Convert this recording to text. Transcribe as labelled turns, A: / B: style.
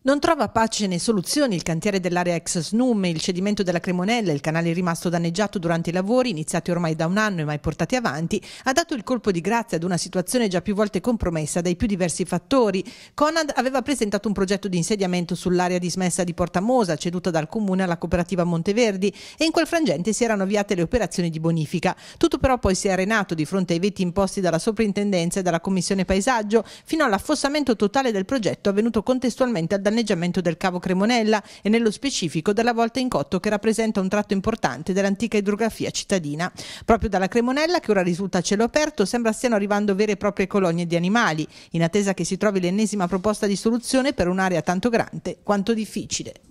A: Non trova pace né soluzioni il cantiere dell'area ex SNUM, il cedimento della Cremonella, il canale rimasto danneggiato durante i lavori, iniziati ormai da un anno e mai portati avanti, ha dato il colpo di grazia ad una situazione già più volte compromessa dai più diversi fattori. Conad aveva presentato un progetto di insediamento sull'area dismessa di Porta Mosa, ceduta dal comune alla cooperativa Monteverdi, e in quel frangente si erano avviate le operazioni di bonifica. Tutto però poi si è arenato di fronte ai veti imposti dalla soprintendenza e dalla commissione paesaggio, fino all'affossamento totale del progetto avvenuto contestualmente al danneggiamento del cavo Cremonella e nello specifico della volta in cotto che rappresenta un tratto importante dell'antica idrografia cittadina. Proprio dalla Cremonella, che ora risulta a cielo aperto, sembra stiano arrivando vere e proprie colonie di animali, in attesa che si trovi l'ennesima proposta di soluzione per un'area tanto grande quanto difficile.